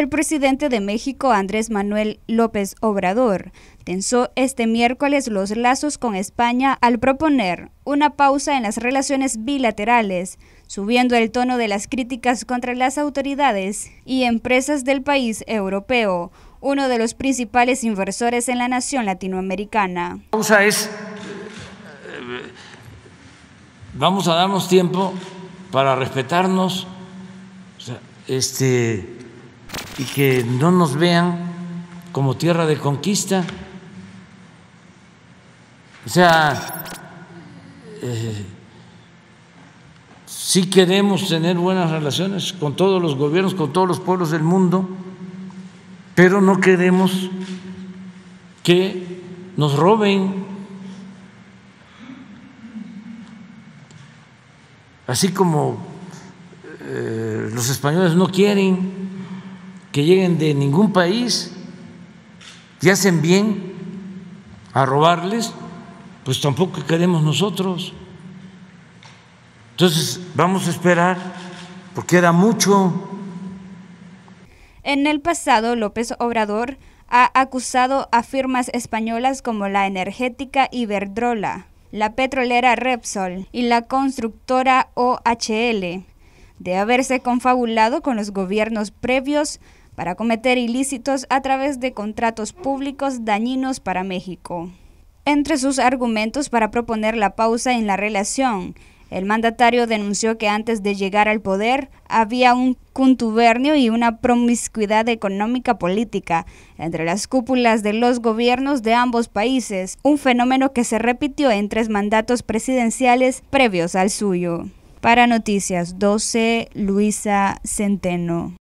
El presidente de México, Andrés Manuel López Obrador, tensó este miércoles los lazos con España al proponer una pausa en las relaciones bilaterales, subiendo el tono de las críticas contra las autoridades y empresas del país europeo, uno de los principales inversores en la nación latinoamericana. La pausa es eh, vamos a darnos tiempo para respetarnos, este, y que no nos vean como tierra de conquista. O sea, eh, sí queremos tener buenas relaciones con todos los gobiernos, con todos los pueblos del mundo, pero no queremos que nos roben. Así como eh, los españoles no quieren que lleguen de ningún país y hacen bien a robarles, pues tampoco queremos nosotros. Entonces, vamos a esperar, porque era mucho. En el pasado, López Obrador ha acusado a firmas españolas como la energética Iberdrola, la petrolera Repsol y la constructora OHL de haberse confabulado con los gobiernos previos para cometer ilícitos a través de contratos públicos dañinos para México. Entre sus argumentos para proponer la pausa en la relación, el mandatario denunció que antes de llegar al poder había un contubernio y una promiscuidad económica política entre las cúpulas de los gobiernos de ambos países, un fenómeno que se repitió en tres mandatos presidenciales previos al suyo. Para Noticias 12, Luisa Centeno.